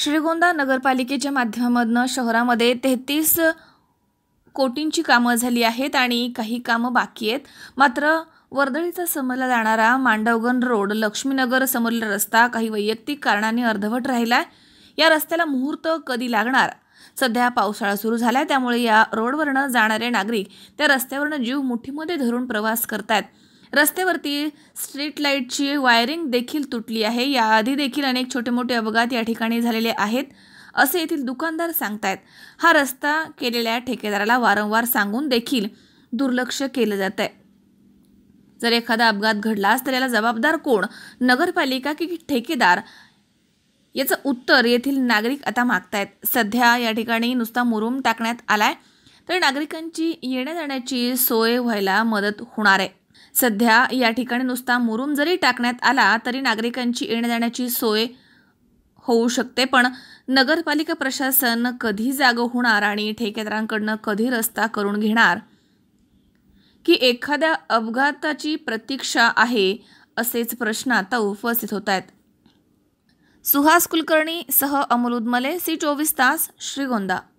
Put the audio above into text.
श्रीगोंदा नगरपालिकेच्या माध्यमामधनं शहरामध्ये तेहतीस कोटींची कामं झाली आहेत आणि काही कामं बाकी आहेत मात्र वर्दळीचा समजला जाणारा मांडवगन रोड लक्ष्मीनगर समोरील रस्ता काही वैयक्तिक कारणाने अर्धवट राहिला आहे या रस्त्याला मुहूर्त कधी लागणार सध्या पावसाळा सुरू झाला त्यामुळे या रोडवरनं जाणारे नागरिक त्या रस्त्यावरनं जीव मुठीमध्ये धरून प्रवास करत आहेत रस्त्यावरती स्ट्रीट लाईटची वायरिंग देखील तुटली आहे याआधी देखील अनेक छोटे मोठे अपघात या ठिकाणी झालेले आहेत असे येथील दुकानदार सांगतायत हा रस्ता केलेल्या ठेकेदाराला वारंवार सांगून देखील दुर्लक्ष केलं जात आहे जर एखादा अपघात घडला तर याला जबाबदार कोण नगरपालिका की ठेकेदार याचं उत्तर येथील नागरिक आता मागतायत सध्या या ठिकाणी नुसता मुरुम टाकण्यात आलाय तर नागरिकांची येण्या जाण्याची सोय व्हायला मदत होणार आहे सध्या या ठिकाणी नुसता मुरुम जरी टाकण्यात आला तरी नागरिकांची येण्या जाण्याची सोय होऊ शकते पण नगरपालिका प्रशासन कधी जाग होणार आणि ठेकेदारांकडनं कधी रस्ता करून घेणार की एखाद्या अपघाताची प्रतीक्षा आहे असेच प्रश्न आता उपस्थित होत आहेत सुहास कुलकर्णी सह अमोल सी चोवीस तास श्रीगोंदा